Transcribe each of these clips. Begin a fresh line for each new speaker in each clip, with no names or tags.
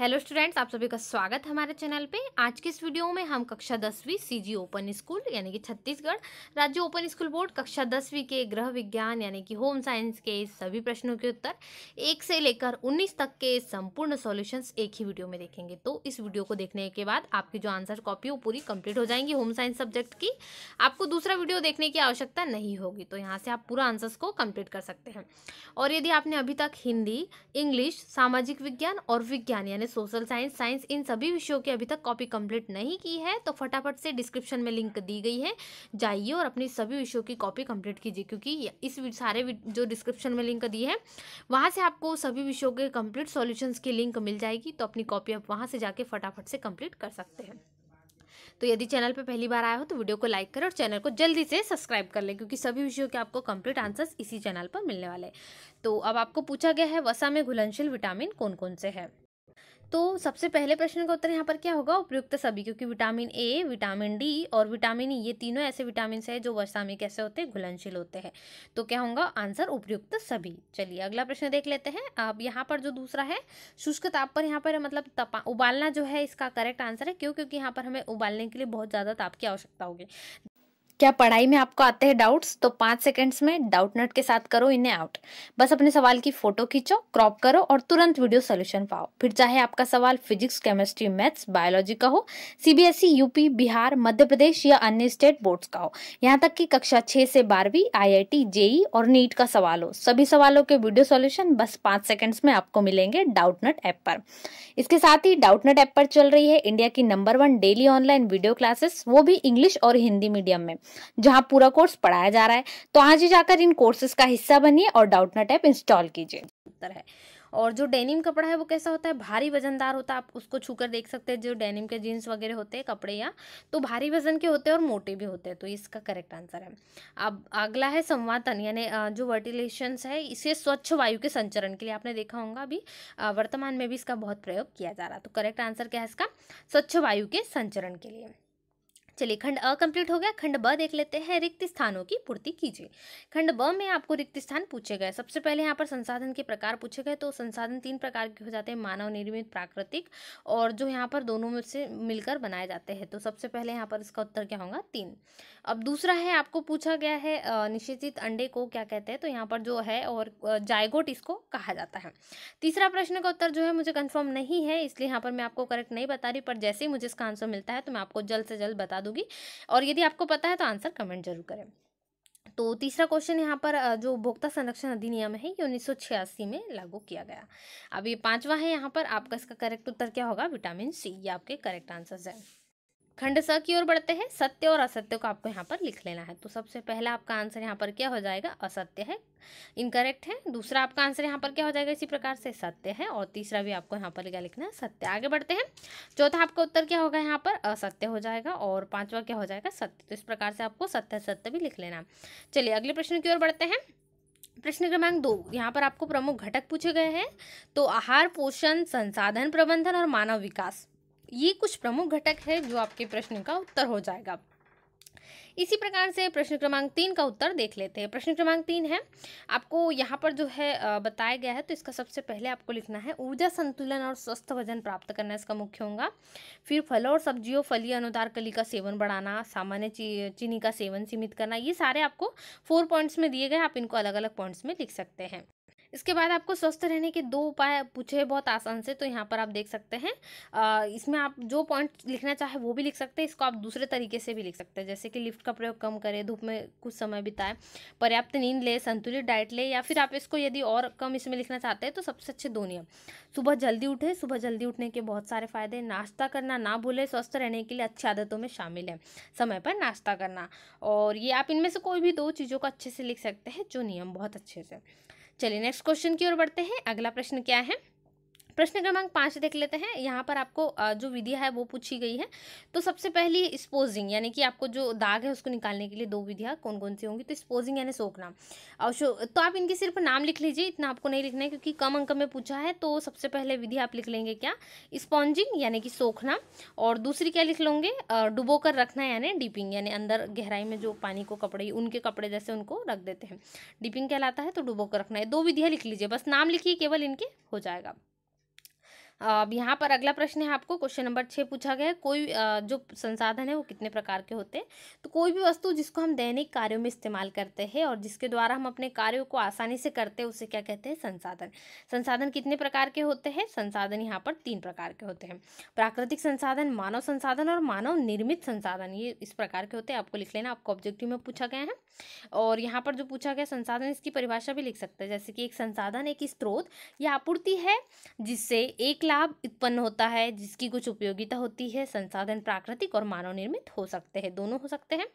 hello students आप सभी का स्वागत हमारे चैनल पे आज की इस वीडियो में हम कक्षा दसवीं सीजी ओपन स्कूल यानी कि छत्तीसगढ़ राज्य ओपन स्कूल बोर्ड कक्षा दसवीं के ग्रह विज्ञान यानी कि होम साइंस के सभी प्रश्नों के उत्तर एक से लेकर उन्नीस तक के संपूर्ण सॉल्यूशंस एक ही वीडियो में देखेंगे तो इस वीडियो को देखने के बाद आपकी जो आंसर कॉपी वो पूरी कंप्लीट हो जाएंगी होम साइंस सब्जेक्ट की आपको दूसरा वीडियो देखने की आवश्यकता नहीं होगी तो यहाँ से आप पूरा आंसर्स को कम्प्लीट कर सकते हैं और यदि आपने अभी तक हिंदी इंग्लिश सामाजिक विज्ञान और विज्ञान यानी सोशल साइंस साइंस इन सभी विषयों की अभी तक कॉपी कंप्लीट नहीं की है तो फटाफट से डिस्क्रिप्शन में लिंक दी गई है जाइए और अपनी सभी विषयों की कॉपी कंप्लीट कीजिए क्योंकि इस सारे जो डिस्क्रिप्शन में लिंक दी है वहाँ से आपको सभी विषयों के कम्प्लीट सोल्यूशंस की लिंक मिल जाएगी तो अपनी कॉपी आप वहाँ से जाके फटाफट से कम्प्लीट कर सकते हैं तो यदि चैनल पर पहली बार आया हो तो वीडियो को लाइक करें और चैनल को जल्दी से सब्सक्राइब कर लें क्योंकि सभी विषयों के आपको कंप्लीट आंसर्स इसी चैनल पर मिलने वाले हैं तो अब आपको पूछा गया है वसा में घुलनशील विटामिन कौन कौन से हैं तो सबसे पहले प्रश्न का उत्तर यहाँ पर क्या होगा उपयुक्त सभी क्योंकि विटामिन ए विटामिन डी और विटामिन ई e, ये तीनों ऐसे विटामिन है जो वर्षा में कैसे होते हैं घुलनशील होते हैं तो क्या होगा आंसर उपयुक्त सभी चलिए अगला प्रश्न देख लेते हैं अब यहाँ पर जो दूसरा है शुष्क ताप पर यहाँ पर मतलब तपा उबालना जो है इसका करेक्ट आंसर है क्यों क्योंकि यहाँ पर हमें उबालने के लिए बहुत ज़्यादा ताप की आवश्यकता होगी क्या पढ़ाई में आपको आते हैं डाउट्स तो पांच सेकंड्स में डाउट नट के साथ करो इन्हें आउट बस अपने सवाल की फोटो खींचो क्रॉप करो और तुरंत वीडियो सोल्यूशन पाओ फिर चाहे आपका सवाल फिजिक्स केमिस्ट्री मैथ्स बायोलॉजी का हो CBSE UP e, Bihar Madhya Pradesh या अन्य स्टेट बोर्ड्स का हो यहाँ तक की कक्षा छह से बारहवीं आई आई जेई और नीट का सवाल हो सभी सवालों के वीडियो सोल्यूशन बस पांच सेकेंड्स में आपको मिलेंगे डाउट नट ऐप पर इसके साथ ही डाउट नट ऐप पर चल रही है इंडिया की number one daily online video classes वो भी इंग्लिश और हिंदी मीडियम में जहां पूरा कोर्स पढ़ाया जा रहा है तो आज ही जाकर इन कोर्सेज का हिस्सा बनिए और डाउट नट ऐप इंस्टॉल कीजिए उत्तर है और जो डेनिम कपड़ा है वो कैसा होता है भारी वजनदार होता है आप उसको छूकर देख सकते हैं जो डेनिम के जीन्स वगैरह होते हैं कपड़े या तो भारी वजन के होते हैं और मोटे भी होते हैं तो इसका करेक्ट आंसर है अब अगला है संवातन यानी जो वर्टिलेशंस है इसे स्वच्छ वायु के संचरण के लिए आपने देखा होगा अभी वर्तमान में भी इसका बहुत प्रयोग किया जा रहा है तो करेक्ट आंसर क्या है इसका स्वच्छ वायु के संचरण के लिए चलिए खंड अ कंप्लीट हो गया खंड ब देख लेते हैं रिक्त स्थानों की पूर्ति कीजिए खंड ब में आपको रिक्त स्थान पूछे गए सबसे पहले यहाँ पर संसाधन के प्रकार पूछे गए तो संसाधन तीन प्रकार के हो जाते हैं मानव निर्मित प्राकृतिक और जो यहाँ पर दोनों में से मिलकर बनाए जाते हैं तो सबसे पहले यहाँ पर इसका उत्तर क्या होगा तीन अब दूसरा है आपको पूछा गया है निषेचित अंडे को क्या कहते हैं तो यहाँ पर जो है और जायगोट इसको कहा जाता है तीसरा प्रश्न का उत्तर जो है मुझे कन्फर्म नहीं है इसलिए यहाँ पर मैं आपको करेक्ट नहीं बता रही पर जैसे ही मुझे इसका आंसर मिलता है तो मैं आपको जल्द से जल्द बता दूँ दूंगी और यदि आपको पता है तो आंसर कमेंट जरूर करें तो तीसरा क्वेश्चन यहाँ पर जो उपभोक्ता संरक्षण अधिनियम है ये उन्नीस में लागू किया गया अब ये पांचवा है यहाँ पर आपका इसका करेक्ट उत्तर क्या होगा विटामिन सी ये आपके करेक्ट आंसर्स है खंड स की ओर बढ़ते हैं सत्य और असत्य को आपको यहाँ पर लिख लेना है तो सबसे पहला आपका आंसर यहाँ पर क्या हो जाएगा असत्य है इनकरेक्ट है दूसरा आपका आंसर यहाँ पर क्या हो जाएगा इसी प्रकार से सत्य है और तीसरा भी आपको यहाँ पर क्या लिखना है सत्य आगे बढ़ते हैं चौथा आपका उत्तर क्या होगा यहाँ पर असत्य हो जाएगा और पांचवा क्या हो जाएगा सत्य तो इस प्रकार से आपको सत्य सत्य भी लिख लेना चलिए अगले प्रश्न की ओर बढ़ते हैं प्रश्न क्रमांक दो यहाँ पर आपको प्रमुख घटक पूछे गए हैं तो आहार पोषण संसाधन प्रबंधन और मानव विकास ये कुछ प्रमुख घटक है जो आपके प्रश्न का उत्तर हो जाएगा इसी प्रकार से प्रश्न क्रमांक तीन का उत्तर देख लेते हैं प्रश्न क्रमांक तीन है आपको यहाँ पर जो है बताया गया है तो इसका सबसे पहले आपको लिखना है ऊर्जा संतुलन और स्वस्थ वजन प्राप्त करना इसका मुख्य होगा फिर फलों और सब्जियों फली अनुदार कली का सेवन बढ़ाना सामान्य चीनी का सेवन सीमित करना ये सारे आपको फोर पॉइंट्स में दिए गए आप इनको अलग अलग पॉइंट्स में लिख सकते हैं इसके बाद आपको स्वस्थ रहने के दो उपाय पूछे बहुत आसान से तो यहाँ पर आप देख सकते हैं आ, इसमें आप जो पॉइंट लिखना चाहे वो भी लिख सकते हैं इसको आप दूसरे तरीके से भी लिख सकते हैं जैसे कि लिफ्ट का प्रयोग कम करें धूप में कुछ समय बिताएं पर्याप्त नींद ले संतुलित डाइट ले या फिर आप इसको यदि और कम इसमें लिखना चाहते हैं तो सबसे अच्छे दो नियम सुबह जल्दी उठे सुबह जल्दी उठने के बहुत सारे फ़ायदे नाश्ता करना ना भूलें स्वस्थ रहने के लिए अच्छी आदतों में शामिल है समय पर नाश्ता करना और ये आप इनमें से कोई भी दो चीज़ों को अच्छे से लिख सकते हैं जो नियम बहुत अच्छे से चलिए नेक्स्ट क्वेश्चन की ओर बढ़ते हैं अगला प्रश्न क्या है प्रश्न क्रमांक पाँच देख लेते हैं यहाँ पर आपको जो विधि है वो पूछी गई है तो सबसे पहली स्पोजिंग यानी कि आपको जो दाग है उसको निकालने के लिए दो विधियाँ कौन कौन सी होंगी तो स्पोजिंग यानी सोखना और तो आप इनके सिर्फ नाम लिख लीजिए इतना आपको नहीं लिखना है क्योंकि कम अंक में पूछा है तो सबसे पहले विधि आप लिख लेंगे क्या स्पॉन्जिंग यानी कि सोखना और दूसरी क्या लिख लोगे डुबो कर रखना यानी डीपिंग यानी अंदर गहराई में जो पानी को कपड़े उनके कपड़े जैसे उनको रख देते हैं डिपिंग कहलाता है तो डुबो कर रखना है दो विधियाँ लिख लीजिए बस नाम लिखिए केवल इनके हो जाएगा अब यहाँ पर अगला प्रश्न है आपको क्वेश्चन नंबर छः पूछा गया है कोई जो संसाधन है वो कितने प्रकार के होते हैं तो कोई भी वस्तु जिसको हम दैनिक कार्यों में इस्तेमाल करते हैं और जिसके द्वारा हम अपने कार्यों को आसानी से करते हैं उसे क्या कहते हैं संसाधन संसाधन कितने प्रकार के होते हैं संसाधन यहाँ पर तीन प्रकार के होते हैं प्राकृतिक संसाधन मानव संसाधन और मानव निर्मित संसाधन ये इस प्रकार के होते हैं आपको लिख लेना आपको ऑब्जेक्टिव में पूछा गया है और यहाँ पर जो पूछा गया संसाधन इसकी परिभाषा भी लिख सकते हैं जैसे कि एक संसाधन एक स्त्रोत या आपूर्ति है जिससे एक लाभ उत्पन्न होता है जिसकी कुछ उपयोगिता होती है संसाधन प्राकृतिक और मानव निर्मित हो सकते हैं दोनों हो सकते हैं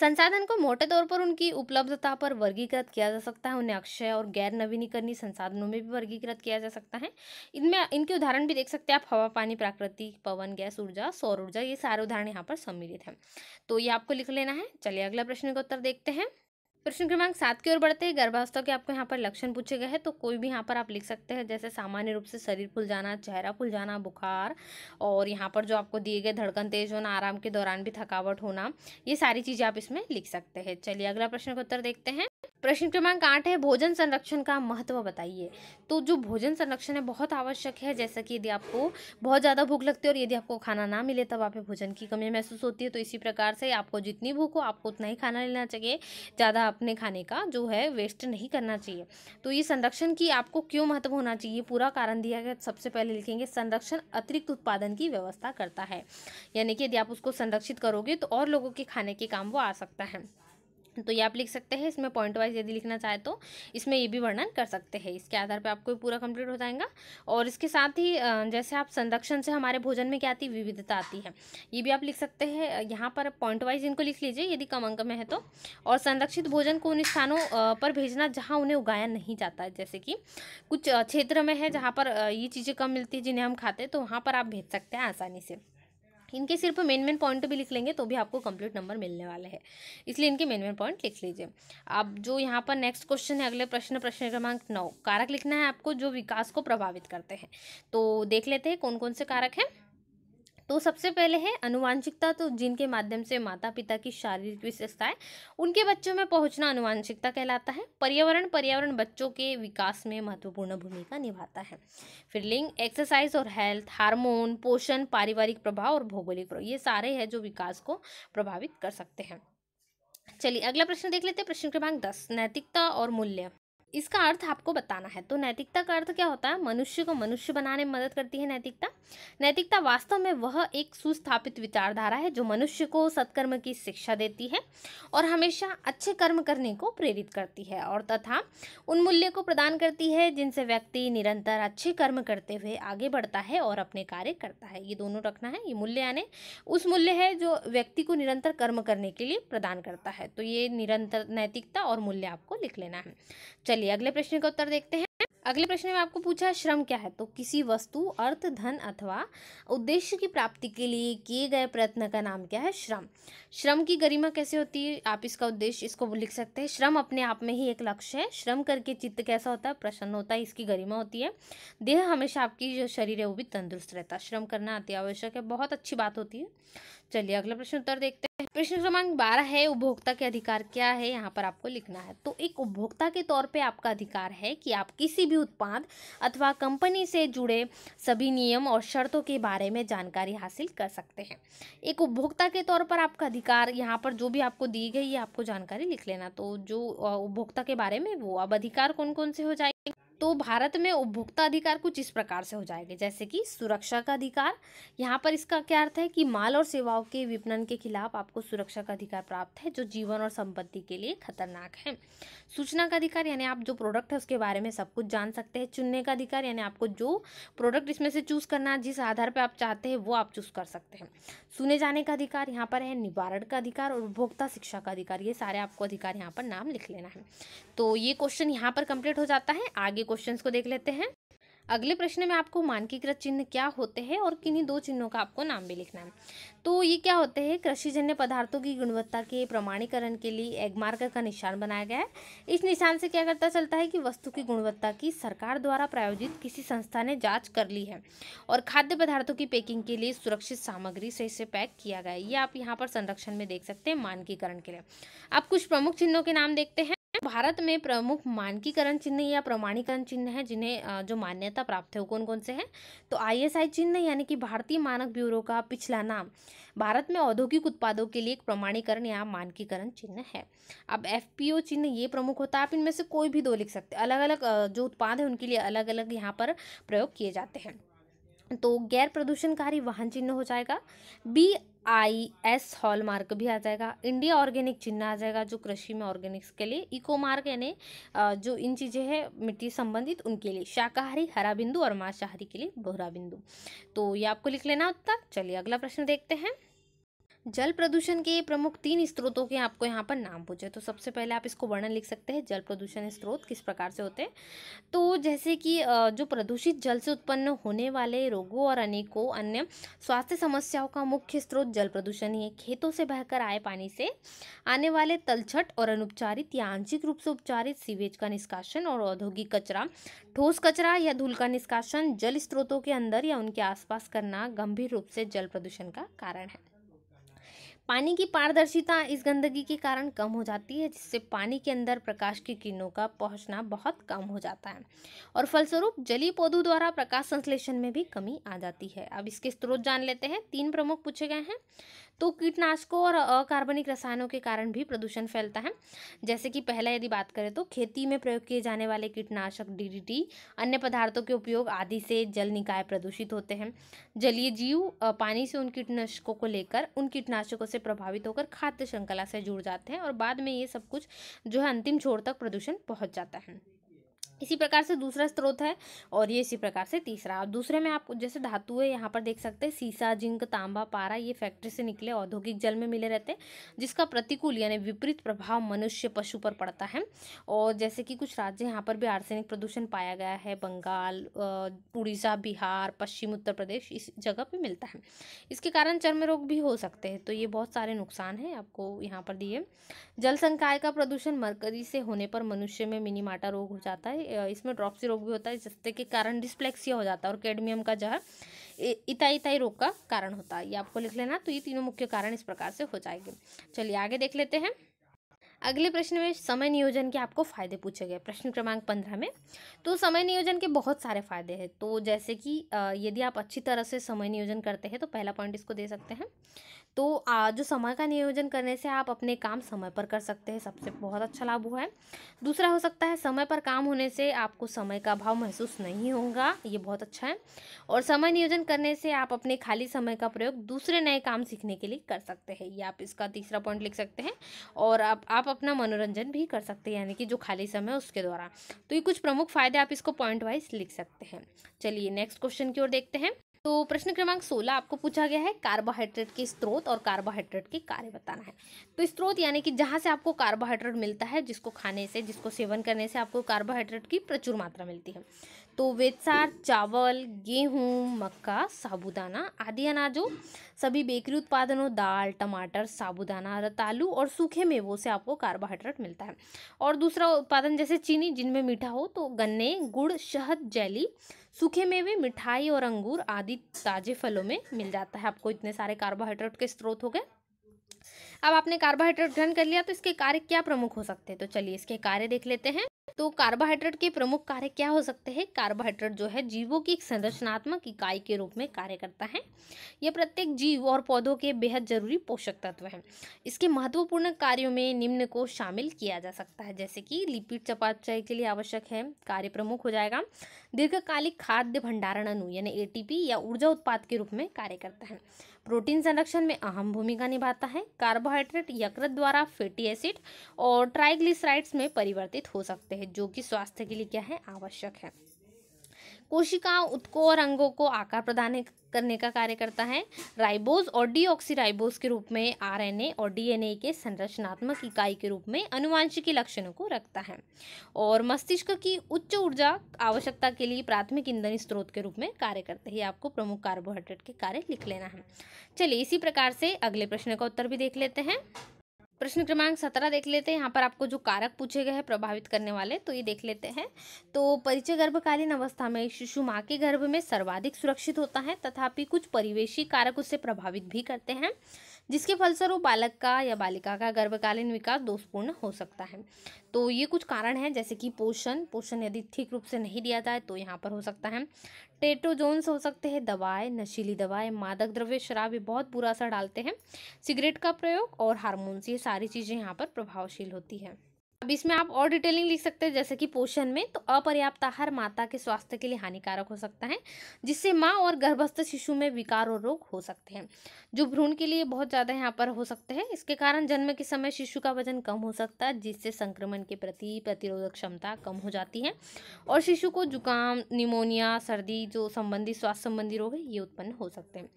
संसाधन को मोटे तौर पर उनकी उपलब्धता पर वर्गीकृत किया जा सकता है उन्हें अक्षय और गैर नवीनीकरणीय संसाधनों में भी वर्गीकृत किया जा सकता है इनमें इनके उदाहरण भी देख सकते हैं आप हवा पानी प्राकृतिक पवन गैस ऊर्जा सौर ऊर्जा ये सारे उदाहरण यहाँ पर सम्मिलित हैं तो ये आपको लिख लेना है चलिए अगला प्रश्न का उत्तर देखते हैं प्रश्न क्रमांक सात की ओर बढ़ते हैं गर्भावस्था के आपको यहाँ पर लक्षण पूछे गए हैं तो कोई भी यहाँ पर आप लिख सकते हैं जैसे सामान्य रूप से शरीर फूल जाना चेहरा फूल जाना बुखार और यहाँ पर जो आपको दिए गए धड़कन तेज होना आराम के दौरान भी थकावट होना ये सारी चीज़ें आप इसमें लिख सकते हैं चलिए अगला प्रश्न का उत्तर देखते हैं प्रश्न क्रमांक आठ है भोजन संरक्षण का महत्व बताइए तो जो भोजन संरक्षण है बहुत आवश्यक है जैसा कि यदि आपको बहुत ज़्यादा भूख लगती है और यदि आपको खाना ना मिले तब आप भोजन की कमी महसूस होती है तो इसी प्रकार से आपको जितनी भूख हो आपको उतना ही खाना लेना चाहिए ज़्यादा अपने खाने का जो है वेस्ट नहीं करना चाहिए तो ये संरक्षण की आपको क्यों महत्व होना चाहिए पूरा कारण दिया गया सबसे पहले लिखेंगे संरक्षण अतिरिक्त उत्पादन की व्यवस्था करता है यानी कि यदि आप उसको संरक्षित करोगे तो और लोगों के खाने के काम वो आ सकता है तो ये आप लिख सकते हैं इसमें पॉइंट वाइज यदि लिखना चाहे तो इसमें ये भी वर्णन कर सकते हैं इसके आधार पर आपको पूरा कंप्लीट हो जाएगा और इसके साथ ही जैसे आप संरक्षण से हमारे भोजन में क्या आती है विविधता आती है ये भी आप लिख सकते हैं यहाँ पर पॉइंट वाइज इनको लिख लीजिए यदि कम अंक में है तो और संरक्षित भोजन को उन स्थानों पर भेजना जहाँ उन्हें उगाया नहीं जाता है जैसे कि कुछ क्षेत्र में है जहाँ पर ये चीज़ें कम मिलती है जिन्हें हम खाते हैं तो वहाँ पर आप भेज सकते हैं आसानी से इनके सिर्फ मेन मेन पॉइंट भी लिख लेंगे तो भी आपको कंप्लीट नंबर मिलने वाले हैं इसलिए इनके मेन मेन पॉइंट लिख लीजिए अब जो यहाँ पर नेक्स्ट क्वेश्चन है अगले प्रश्न प्रश्न क्रमांक नौ कारक लिखना है आपको जो विकास को प्रभावित करते हैं तो देख लेते हैं कौन कौन से कारक हैं तो सबसे पहले है अनुवांशिकता तो जिनके माध्यम से माता पिता की शारीरिक विशेषताएं उनके बच्चों में पहुंचना अनुवांशिकता कहलाता है पर्यावरण पर्यावरण बच्चों के विकास में महत्वपूर्ण भूमिका निभाता है फिर लिंग एक्सरसाइज और हेल्थ हार्मोन पोषण पारिवारिक प्रभाव और भौगोलिक प्रभाव ये सारे हैं जो विकास को प्रभावित कर सकते हैं चलिए अगला प्रश्न देख लेते हैं प्रश्न क्रमांक दस नैतिकता और मूल्य इसका अर्थ आपको बताना है तो नैतिकता का अर्थ क्या होता है मनुष्य को मनुष्य बनाने में मदद करती है नैतिकता नैतिकता वास्तव में वह एक सुस्थापित विचारधारा है जो मनुष्य को सत्कर्म की शिक्षा देती है और हमेशा अच्छे कर्म करने को प्रेरित करती है और तथा उन मूल्य को प्रदान करती है जिनसे व्यक्ति निरंतर अच्छे कर्म करते हुए आगे बढ़ता है और अपने कार्य करता है ये दोनों रखना है ये मूल्य यानी उस मूल्य है जो व्यक्ति को निरंतर कर्म करने के लिए प्रदान करता है तो ये निरंतर नैतिकता और मूल्य आपको लिख लेना है चलिए चलिए अगले प्रश्न का उत्तर देखते हैं अगले प्रश्न में आपको पूछा श्रम क्या है तो किसी वस्तु अर्थ धन अथवा उद्देश्य की प्राप्ति के लिए किए गए प्रयत्न का नाम क्या है श्रम श्रम की गरिमा कैसे होती है आप इसका उद्देश्य इसको लिख सकते हैं श्रम अपने आप में ही एक लक्ष्य है श्रम करके चित्त कैसा होता है प्रसन्न होता है इसकी गरिमा होती है देह हमेशा आपकी जो शरीर है वो भी तंदुरुस्त रहता है श्रम करना अति आवश्यक है बहुत अच्छी बात होती है चलिए अगला प्रश्न उत्तर देखते हैं प्रश्न क्रमांक बारह है उपभोक्ता के अधिकार क्या है यहाँ पर आपको लिखना है तो एक उपभोक्ता के तौर पे आपका अधिकार है कि आप किसी भी उत्पाद अथवा कंपनी से जुड़े सभी नियम और शर्तों के बारे में जानकारी हासिल कर सकते हैं एक उपभोक्ता के तौर पर आपका अधिकार यहाँ पर जो भी आपको दी गई है आपको जानकारी लिख लेना तो जो उपभोक्ता के बारे में वो अब अधिकार कौन कौन से हो जाएंगे तो भारत में उपभोक्ता अधिकार कुछ इस प्रकार से हो जाएंगे जैसे कि सुरक्षा का अधिकार यहाँ पर इसका क्या अर्थ है कि माल और सेवाओं के विपणन के खिलाफ आपको सुरक्षा का अधिकार प्राप्त है जो जीवन और संपत्ति के लिए खतरनाक है सूचना का अधिकार यानी आप जो प्रोडक्ट है उसके बारे में सब कुछ जान सकते हैं चुनने का अधिकार यानी आपको जो प्रोडक्ट इसमें से चूज़ करना जिस आधार पर आप चाहते हैं वो आप चूज़ कर सकते हैं सुने जाने का अधिकार यहाँ पर है निवारण का अधिकार और उपभोक्ता शिक्षा का अधिकार ये सारे आपको अधिकार यहाँ पर नाम लिख लेना है तो ये क्वेश्चन यहाँ पर कंप्लीट हो जाता है आगे क्वेश्चन को देख लेते हैं अगले प्रश्न में आपको मानकीकृत चिन्ह क्या होते हैं और किन्हीं दो चिन्हों का आपको नाम भी लिखना है तो ये क्या होते हैं कृषिजन्य पदार्थों की गुणवत्ता के प्रमाणीकरण के लिए एग मार्कर का निशान बनाया गया है इस निशान से क्या करता चलता है कि वस्तु की गुणवत्ता की सरकार द्वारा प्रायोजित किसी संस्था ने जाँच कर ली है और खाद्य पदार्थों की पैकिंग के लिए सुरक्षित सामग्री से इसे पैक किया गया है ये आप यहाँ पर संरक्षण में देख सकते हैं मानकीकरण के लिए आप कुछ प्रमुख चिन्हों के नाम देखते हैं भारत में प्रमुख मानकीकरण चिन्ह या प्रमाणीकरण चिन्ह है जिन्हें जो मान्यता प्राप्त है वो कौन कौन से हैं तो आईएसआई चिन्ह यानी कि भारतीय मानक ब्यूरो का पिछला नाम भारत में औद्योगिक उत्पादों के लिए एक प्रमाणीकरण या मानकीकरण चिन्ह है अब एफपीओ चिन्ह ये प्रमुख होता है आप इनमें से कोई भी दो लिख सकते हैं अलग अलग जो उत्पाद है उनके लिए अलग अलग यहाँ पर प्रयोग किए जाते हैं तो गैर प्रदूषणकारी वाहन चिन्ह हो जाएगा B I S hallmark भी आ जाएगा इंडिया ऑर्गेनिक चिन्ह आ जाएगा जो कृषि में ऑर्गेनिक्स के लिए इको मार्क यानी जो इन चीज़ें हैं मिट्टी संबंधित उनके लिए शाकाहारी हरा बिंदु और मांसाहारी के लिए भूरा बिंदु तो ये आपको लिख लेना होता चलिए अगला प्रश्न देखते हैं जल प्रदूषण के प्रमुख तीन स्त्रोतों के आपको यहाँ पर नाम पूछे तो सबसे पहले आप इसको वर्णन लिख सकते हैं जल प्रदूषण स्त्रोत किस प्रकार से होते हैं तो जैसे कि जो प्रदूषित जल से उत्पन्न होने वाले रोगों और अनेकों अन्य स्वास्थ्य समस्याओं का मुख्य स्रोत जल प्रदूषण ही है खेतों से बहकर आए पानी से आने वाले तलछट और अनुपचारित या आंशिक रूप से उपचारित सीवेज का निष्कासन और औद्योगिक कचरा ठोस कचरा या धूल का निष्कासन जल स्रोतों के अंदर या उनके आसपास करना गंभीर रूप से जल प्रदूषण का कारण है पानी की पारदर्शिता इस गंदगी के कारण कम हो जाती है जिससे पानी के अंदर प्रकाश की किरणों का पहुंचना बहुत कम हो जाता है और फलस्वरूप जलीय पौधों द्वारा प्रकाश संश्लेषण में भी कमी आ जाती है अब इसके स्रोत जान लेते हैं तीन प्रमुख पूछे गए हैं तो कीटनाशकों और अकार्बनिक रसायनों के कारण भी प्रदूषण फैलता है जैसे कि पहला यदि बात करें तो खेती में प्रयोग किए जाने वाले कीटनाशक डीडीटी अन्य पदार्थों के उपयोग आदि से जल निकाय प्रदूषित होते हैं जलीय जीव पानी से उन कीटनाशकों को लेकर उन कीटनाशकों से प्रभावित होकर खाद्य श्रृंखला से जुड़ जाते हैं और बाद में ये सब कुछ जो है अंतिम छोर तक प्रदूषण पहुँच जाता है इसी प्रकार से दूसरा स्त्रोत है और ये इसी प्रकार से तीसरा और दूसरे में आप जैसे धातु है यहाँ पर देख सकते हैं सीसा जिंक तांबा पारा ये फैक्ट्री से निकले औद्योगिक जल में मिले रहते हैं जिसका प्रतिकूल यानी विपरीत प्रभाव मनुष्य पशु पर पड़ता है और जैसे कि कुछ राज्य यहाँ पर भी आर्सेनिक प्रदूषण पाया गया है बंगाल उड़ीसा बिहार पश्चिम उत्तर प्रदेश इस जगह पर मिलता है इसके कारण चर्म रोग भी हो सकते हैं तो ये बहुत सारे नुकसान है आपको यहाँ पर दिए जल संकाय का प्रदूषण मरकरी से होने पर मनुष्य में मिनीमाटा रोग हो जाता है इसमें ड्रॉपसी रोग भी होता है जिससे के कारण डिस्प्लेक्सिया हो जाता है और कैडमियम का जो है इताई इताई रोग का कारण होता है ये आपको लिख लेना तो ये तीनों मुख्य कारण इस प्रकार से हो जाएंगे चलिए आगे देख लेते हैं अगले प्रश्न में समय नियोजन के आपको फ़ायदे पूछे गए प्रश्न क्रमांक पंद्रह में तो समय नियोजन के बहुत सारे फ़ायदे हैं तो जैसे कि यदि आप अच्छी तरह से समय नियोजन करते हैं तो पहला पॉइंट इसको दे सकते हैं तो जो समय का नियोजन करने से आप अपने काम समय पर कर सकते हैं सबसे बहुत अच्छा लाभ हुआ है दूसरा हो सकता है समय पर काम होने से आपको समय का अभाव महसूस नहीं होगा ये बहुत अच्छा है और समय नियोजन करने से आप अपने खाली समय का प्रयोग दूसरे नए काम सीखने के लिए कर सकते हैं ये आप इसका तीसरा पॉइंट लिख सकते हैं और आप आप अपना मनोरंजन भी कर सकते हैं यानी कि जो खाली समय उसके द्वारा तो ये कुछ प्रमुख फायदे आप इसको पॉइंट वाइज लिख सकते हैं चलिए नेक्स्ट क्वेश्चन की ओर देखते हैं तो प्रश्न क्रमांक सोलह आपको पूछा गया है कार्बोहाइड्रेट के स्रोत और कार्बोहाइड्रेट के कार्य बताना है तो स्रोत यानी कि जहाँ से आपको कार्बोहाइड्रेट मिलता है जिसको खाने से जिसको सेवन करने से आपको कार्बोहाइड्रेट की प्रचुर मात्रा मिलती है तो वेतसार चावल गेहूँ मक्का साबुदाना आदि अनाजों सभी बेकरी उत्पादनों दाल टमाटर साबुदाना रतालू और सूखे मेवों से आपको कार्बोहाइड्रेट मिलता है और दूसरा उत्पादन जैसे चीनी जिनमें मीठा हो तो गन्ने गुड़ शहद जैली सूखे मेवे मिठाई और अंगूर आदि ताजे फलों में मिल जाता है आपको इतने सारे कार्बोहाइड्रेट के स्रोत हो गए अब आपने कार्बोहाइड्रेट ग्रहण कर लिया तो इसके कार्य क्या प्रमुख हो सकते हैं तो चलिए इसके कार्य देख लेते हैं तो कार्बोहाइड्रेट के प्रमुख कार्य क्या हो सकते हैं कार्बोहाइड्रेट जो है जीवों की एक संरचनात्मक इकाई के रूप में कार्य करता है यह प्रत्येक जीव और पौधों के बेहद जरूरी पोषक तत्व हैं इसके महत्वपूर्ण कार्यों में निम्न को शामिल किया जा सकता है जैसे कि लिपिड चपाचाई के लिए आवश्यक है कार्य प्रमुख हो जाएगा दीर्घकालिक खाद्य भंडारण अणु यानी एटीपी या ऊर्जा उत्पाद के रूप में कार्य करता है प्रोटीन संरक्षण में अहम भूमिका निभाता है कार्बोहाइड्रेट यकृत द्वारा फैटी एसिड और ट्राइग्लिसराइड्स में परिवर्तित हो सकते हैं जो कि स्वास्थ्य के लिए क्या है आवश्यक है कोशिकाओं उत्को और अंगों को आकार प्रदान करने का कार्य करता है राइबोज और डीऑक्सीराइबोज के रूप में आरएनए और डीएनए के संरचनात्मक इकाई के रूप में अनुवांशिकी लक्षणों को रखता है और मस्तिष्क की उच्च ऊर्जा आवश्यकता के लिए प्राथमिक ईंधन स्रोत के रूप में कार्य करते हैं आपको प्रमुख कार्बोहाइड्रेट के कार्य लिख लेना है चलिए इसी प्रकार से अगले प्रश्न का उत्तर भी देख लेते हैं प्रश्न क्रमांक सत्रह देख लेते हैं यहाँ पर आपको जो कारक पूछे गए हैं प्रभावित करने वाले तो ये देख लेते हैं तो परिचय गर्भकालीन अवस्था में शिशु माँ के गर्भ में सर्वाधिक सुरक्षित होता है तथापि कुछ परिवेशी कारक उससे प्रभावित भी करते हैं जिसके फलस्वरूप बालक का या बालिका का गर्भकालीन विकास दोषपूर्ण हो सकता है तो ये कुछ कारण हैं जैसे कि पोषण पोषण यदि ठीक रूप से नहीं दिया जाए तो यहाँ पर हो सकता है टेटोजोन्स हो सकते हैं दवाएं नशीली दवाएं मादक द्रव्य शराब ये बहुत बुरा असर डालते हैं सिगरेट का प्रयोग और हारमोन्स ये सारी चीज़ें यहाँ पर प्रभावशील होती है अब इसमें आप और डिटेलिंग लिख सकते हैं जैसे कि पोषण में तो अपर्याप्त आहार माता के स्वास्थ्य के लिए हानिकारक हो सकता है जिससे माँ और गर्भस्थ शिशु में विकार और रोग हो सकते हैं जो भ्रूण के लिए बहुत ज़्यादा यहाँ पर हो सकते हैं इसके कारण जन्म के समय शिशु का वजन कम हो सकता है जिससे संक्रमण के प्रति प्रतिरोधक क्षमता कम हो जाती है और शिशु को जुकाम निमोनिया सर्दी जो संबंधी स्वास्थ्य संबंधी रोग है ये उत्पन्न हो सकते हैं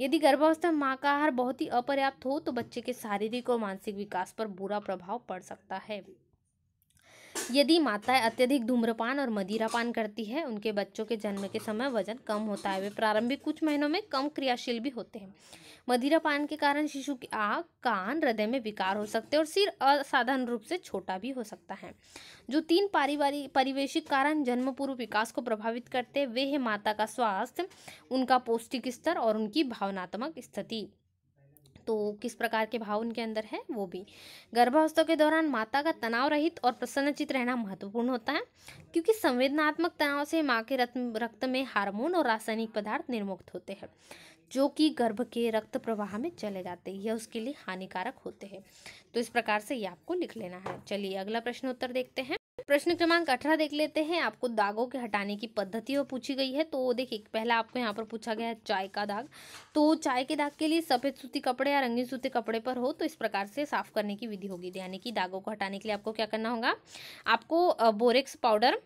यदि गर्भावस्था माँ का आहार बहुत ही अपर्याप्त हो तो बच्चे के शारीरिक और मानसिक विकास पर बुरा प्रभाव पड़ सकता है यदि माताएं अत्यधिक धूम्रपान और मदिरापान करती है उनके बच्चों के जन्म के समय वजन कम होता है वे प्रारंभिक कुछ महीनों में कम क्रियाशील भी होते हैं मदिरापान के कारण शिशु की आँख कान हृदय में विकार हो सकते हैं और सिर असाधारण रूप से छोटा भी हो सकता है जो तीन पारिवारिक परिवेशिक कारण जन्म पूर्व विकास को प्रभावित करते हैं वे है माता का स्वास्थ्य उनका पौष्टिक स्तर और उनकी भावनात्मक स्थिति तो किस प्रकार के भाव उनके अंदर है वो भी गर्भावस्था के दौरान माता का तनाव रहित और प्रसन्नचित रहना महत्वपूर्ण होता है क्योंकि संवेदनात्मक तनाव से माँ के रक्त में हार्मोन और रासायनिक पदार्थ निर्मुक्त होते हैं जो कि गर्भ के रक्त प्रवाह में चले जाते हैं यह उसके लिए हानिकारक होते हैं तो इस प्रकार से ये आपको लिख लेना है चलिए अगला प्रश्न उत्तर देखते हैं प्रश्न क्रमांक अठारह देख लेते हैं आपको दागों के हटाने की पद्धति और पूछी गई है तो देखिए पहला आपको यहाँ पर पूछा गया है चाय का दाग तो चाय के दाग के लिए सफ़ेद सूती कपड़े या रंगीन सूती कपड़े पर हो तो इस प्रकार से साफ करने की विधि होगी यानी कि दागों को हटाने के लिए आपको क्या करना होगा आपको बोरेक्स पाउडर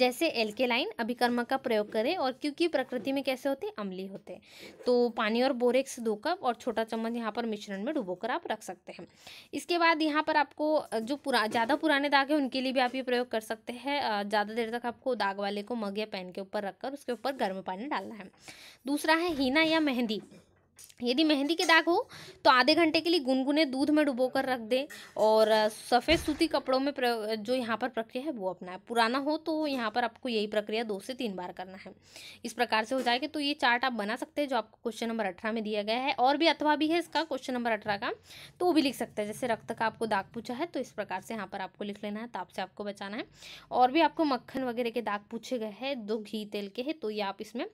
जैसे एल्केलाइन अभिकर्मक का प्रयोग करें और क्योंकि प्रकृति में कैसे होते अम्ली होते तो पानी और बोरेक्स दो कप और छोटा चम्मच यहाँ पर मिश्रण में डुबोकर आप रख सकते हैं इसके बाद यहाँ पर आपको जो पुरा ज़्यादा पुराने दाग हैं उनके लिए भी आप ये प्रयोग कर सकते हैं ज़्यादा देर तक आपको दाग वाले को मग या पैन के ऊपर रखकर उसके ऊपर गर्म पानी डालना है दूसरा है हीना या मेहंदी यदि मेहंदी के दाग हो तो आधे घंटे के लिए गुनगुने दूध में डुबो कर रख दें और सफ़ेद सूती कपड़ों में जो यहाँ पर प्रक्रिया है वो अपना है पुराना हो तो यहाँ पर आपको यही प्रक्रिया दो से तीन बार करना है इस प्रकार से हो जाएगा तो ये चार्ट आप बना सकते हैं जो आपको क्वेश्चन नंबर अठारह में दिया गया है और भी अथवा भी है इसका क्वेश्चन नंबर अठारह का तो वो भी लिख सकते हैं जैसे रक्त का आपको दाग पूछा है तो इस प्रकार से यहाँ पर आपको लिख लेना है ताप से आपको बचाना है और भी आपको मक्खन वगैरह के दाग पूछे गए हैं दो घी तेल के हैं तो ये आप इसमें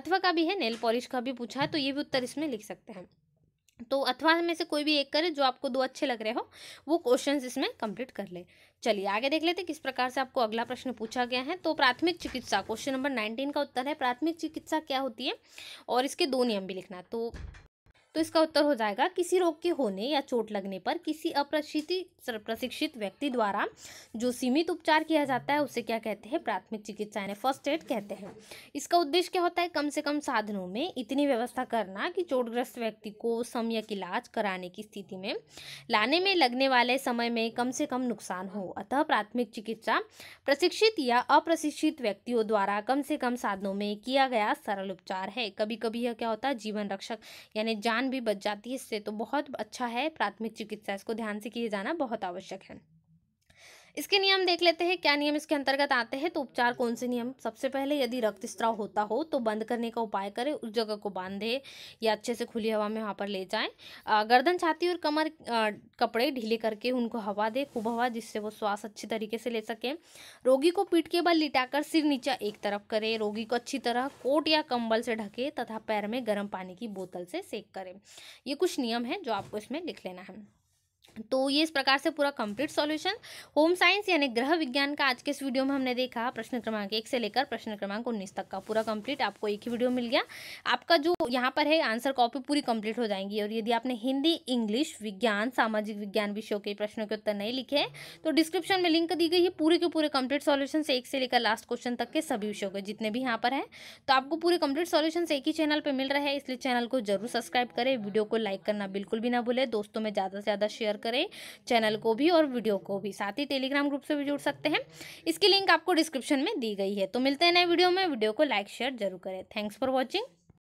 अथवा का भी है नेल पॉलिश का भी पूछा है तो ये भी उत्तर इसमें में लिख सकते हैं तो अथवा में से कोई भी एक करे जो आपको दो अच्छे लग रहे हो वो क्वेश्चन इसमें कंप्लीट कर ले चलिए आगे देख लेते किस प्रकार से आपको अगला प्रश्न पूछा गया है तो प्राथमिक चिकित्सा क्वेश्चन नंबर नाइनटीन का उत्तर है प्राथमिक चिकित्सा क्या होती है और इसके दो नियम भी लिखना तो तो इसका उत्तर हो जाएगा किसी रोग के होने या चोट लगने पर किसी अप्रशिति प्रशिक्षित व्यक्ति द्वारा जो सीमित उपचार किया जाता है उसे क्या कहते हैं प्राथमिक चिकित्सा यानी फर्स्ट एड कहते हैं इसका उद्देश्य क्या होता है कम से कम साधनों में इतनी व्यवस्था करना कि चोटग्रस्त व्यक्ति को सम्यक इलाज कराने की स्थिति में लाने में लगने वाले समय में कम से कम नुकसान हो अतः प्राथमिक चिकित्सा प्रशिक्षित या अप्रशिक्षित व्यक्तियों द्वारा कम से कम साधनों में किया गया सरल उपचार है कभी कभी यह क्या होता है जीवन रक्षक यानी जान जान भी बच जाती है इससे तो बहुत अच्छा है प्राथमिक चिकित्सा इसको ध्यान से किए जाना बहुत आवश्यक है इसके नियम देख लेते हैं क्या नियम इसके अंतर्गत आते हैं तो उपचार कौन से नियम सबसे पहले यदि रक्तस्त्राव होता हो तो बंद करने का उपाय करें उस जगह को बांधे या अच्छे से खुली हवा में वहाँ पर ले जाएं गर्दन छाती और कमर कपड़े ढीले करके उनको हवा दे खूब हवा जिससे वो श्वास अच्छी तरीके से ले सकें रोगी को पीठ के बल लिटाकर सिर नीचा एक तरफ करें रोगी को अच्छी तरह कोट या कंबल से ढके तथा पैर में गर्म पानी की बोतल से सेक करें ये कुछ नियम हैं जो आपको इसमें लिख लेना है तो ये इस प्रकार से पूरा कंप्लीट सॉल्यूशन होम साइंस यानी ग्रह विज्ञान का आज के इस वीडियो में हमने देखा प्रश्न क्रमांक एक से लेकर प्रश्न क्रमांक उन्नीस तक का पूरा कंप्लीट आपको एक ही वीडियो मिल गया आपका जो यहाँ पर है आंसर कॉपी पूरी कंप्लीट हो जाएंगी और यदि आपने हिंदी इंग्लिश विज्ञान सामाजिक विज्ञान विषयों के प्रश्नों के उत्तर नहीं लिखे तो डिस्क्रिप्शन में लिंक दी गई है पूरे के पूरे कंप्लीट सॉल्यूशन एक से लेकर लास्ट क्वेश्चन तक के सभी विषयों के जितने भी यहाँ पर है तो आपको पूरे कंप्लीट सॉल्यूशन एक ही चैनल पर मिल रहा है इसलिए चैनल को जरूर सब्सक्राइब करें वीडियो को लाइक करना बिल्कुल भी ना भूले दोस्तों में ज़्यादा से ज़्यादा शेयर करें चैनल को भी और वीडियो को भी साथ ही टेलीग्राम ग्रुप से भी जुड़ सकते हैं इसकी लिंक आपको डिस्क्रिप्शन में दी गई है तो मिलते हैं नए वीडियो में वीडियो को लाइक शेयर जरूर करें थैंक्स फॉर वॉचिंग